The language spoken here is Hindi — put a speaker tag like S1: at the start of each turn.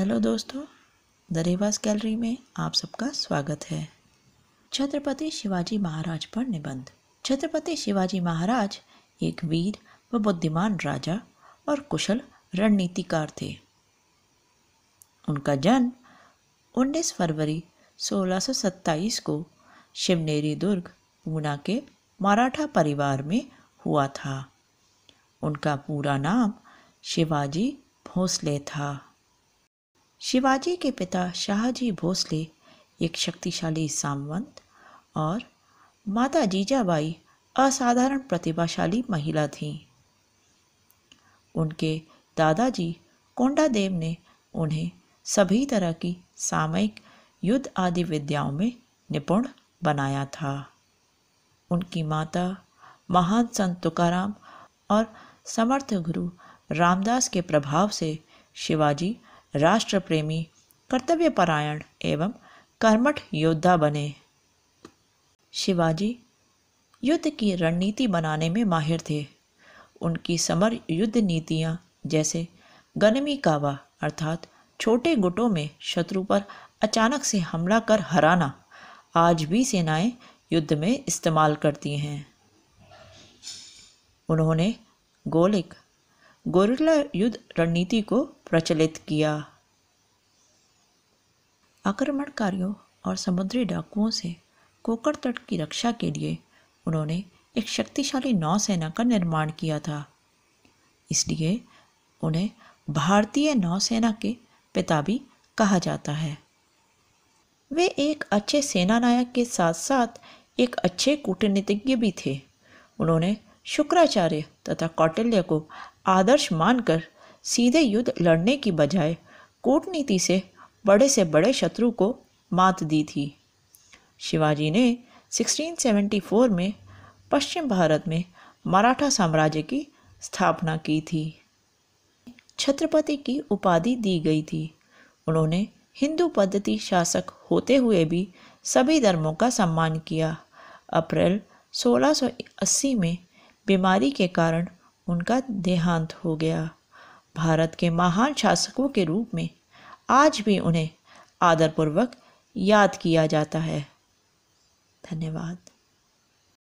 S1: हेलो दोस्तों दरेवास गैलरी में आप सबका स्वागत है छत्रपति शिवाजी महाराज पर निबंध छत्रपति शिवाजी महाराज एक वीर व बुद्धिमान राजा और कुशल रणनीतिकार थे उनका जन्म 19 फरवरी 1627 को शिवनेरी दुर्ग पूना के मराठा परिवार में हुआ था उनका पूरा नाम शिवाजी भोसले था शिवाजी के पिता शाहजी भोसले एक शक्तिशाली सामवंत और माता जीजाबाई असाधारण प्रतिभाशाली महिला थीं उनके दादाजी कोंडादेव ने उन्हें सभी तरह की सामयिक युद्ध आदि विद्याओं में निपुण बनाया था उनकी माता महान संत तुकाराम और समर्थ गुरु रामदास के प्रभाव से शिवाजी राष्ट्र प्रेमी कर्तव्यपरायण एवं कर्मठ योद्धा बने शिवाजी युद्ध की रणनीति बनाने में माहिर थे उनकी समर युद्ध नीतियाँ जैसे गनमी कावा अर्थात छोटे गुटों में शत्रु पर अचानक से हमला कर हराना आज भी सेनाएं युद्ध में इस्तेमाल करती हैं उन्होंने गोलिक गोरिल्ला युद्ध रणनीति को प्रचलित किया आक्रमणकारियों और समुद्री डाकुओं से कोकर तट की रक्षा के लिए उन्होंने एक शक्तिशाली नौसेना का निर्माण किया था इसलिए उन्हें भारतीय नौसेना के पिता भी कहा जाता है वे एक अच्छे सेनानायक के साथ साथ एक अच्छे कूटनीतिज्ञ भी थे उन्होंने शुक्राचार्य तथा कौटिल्य को आदर्श मानकर सीधे युद्ध लड़ने की बजाय कूटनीति से बड़े से बड़े शत्रु को मात दी थी शिवाजी ने 1674 में पश्चिम भारत में मराठा साम्राज्य की स्थापना की थी छत्रपति की उपाधि दी गई थी उन्होंने हिंदू पद्धति शासक होते हुए भी सभी धर्मों का सम्मान किया अप्रैल 1680 में बीमारी के कारण उनका देहांत हो गया भारत के महान शासकों के रूप में आज भी उन्हें आदरपूर्वक याद किया जाता है धन्यवाद